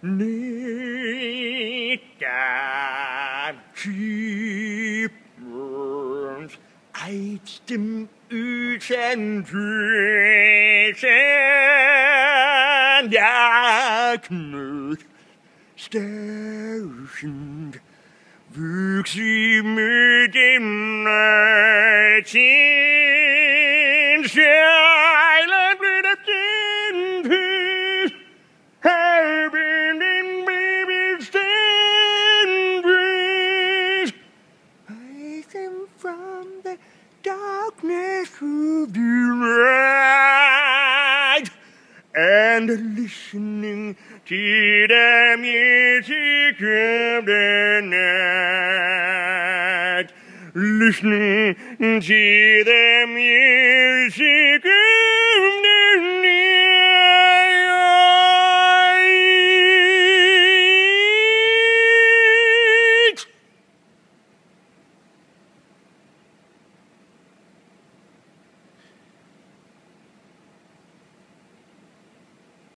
Nick and Cheaperns uit dem Uzentrischen Jagdknecht stärkend wuchs sie mit dem Mädchen sehr darkness of the night and listening to the music of the night listening to the music